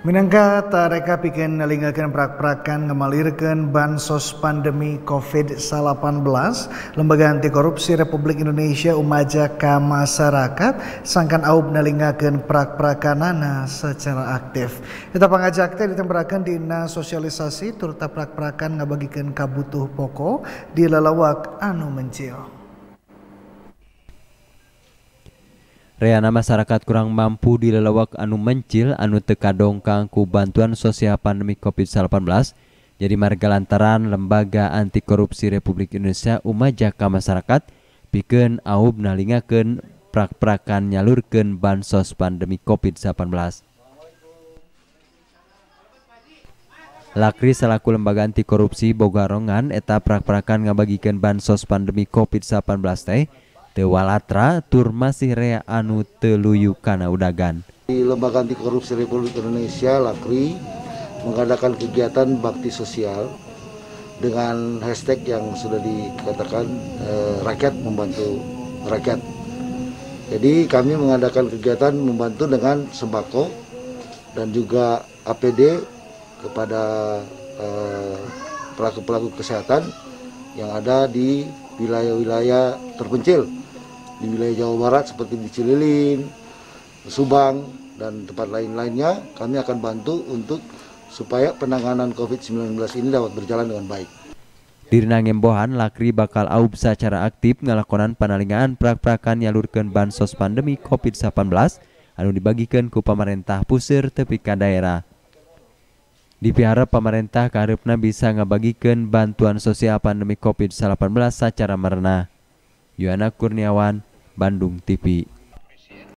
Minangka tareka pikeun nalingkeun prak-prakan mengalirkan bansos pandemi COVID-19, Lembaga Anti Korupsi Republik Indonesia umaja ka masyarakat sangkan aub nalingkeun prak-prakanana secara aktif. Eta pangajak teh ditemberakeun dina sosialisasi turta prak-prakan ngabagikeun kabutuh pokok di lalawak anu mencil. Reana masyarakat kurang mampu di lelewak anu mencil anu teka dongkang ku bantuan sosial pandemi COVID-19 jadi marga lantaran Lembaga Anti Korupsi Republik Indonesia umajak ka masyarakat bikin aub nalingakeun prak-prakan nyalurkan bansos pandemi COVID-19. Lakri selaku lembaga anti korupsi Bogarongan eta prak-prakan ngabagikan bansos pandemi COVID-19 teh tewalatra tur masih rea anu teluyu kana udagan. Di Lembaga Anti Korupsi Republik Indonesia LAKRI mengadakan kegiatan bakti sosial dengan hashtag yang sudah dikatakan eh, rakyat membantu rakyat. Jadi kami mengadakan kegiatan membantu dengan sembako dan juga APD kepada eh, pelaku-pelaku kesehatan yang ada di wilayah-wilayah terpencil di wilayah Jawa Barat seperti di Cililin, Subang, dan tempat lain-lainnya kami akan bantu untuk supaya penanganan COVID-19 ini dapat berjalan dengan baik. Dirna Ngembohan, Lakri bakal aub secara aktif ngelakonan penalingaan prak-prakan nyalurkan bansos pandemi COVID-19 anu dibagikan ke pemerintah pusir tepi daerah. Dipiharap pemerintah karepna bisa ngabagikan bantuan sosial pandemi COVID-19 secara merena. Yuana Kurniawan, Bandung TV.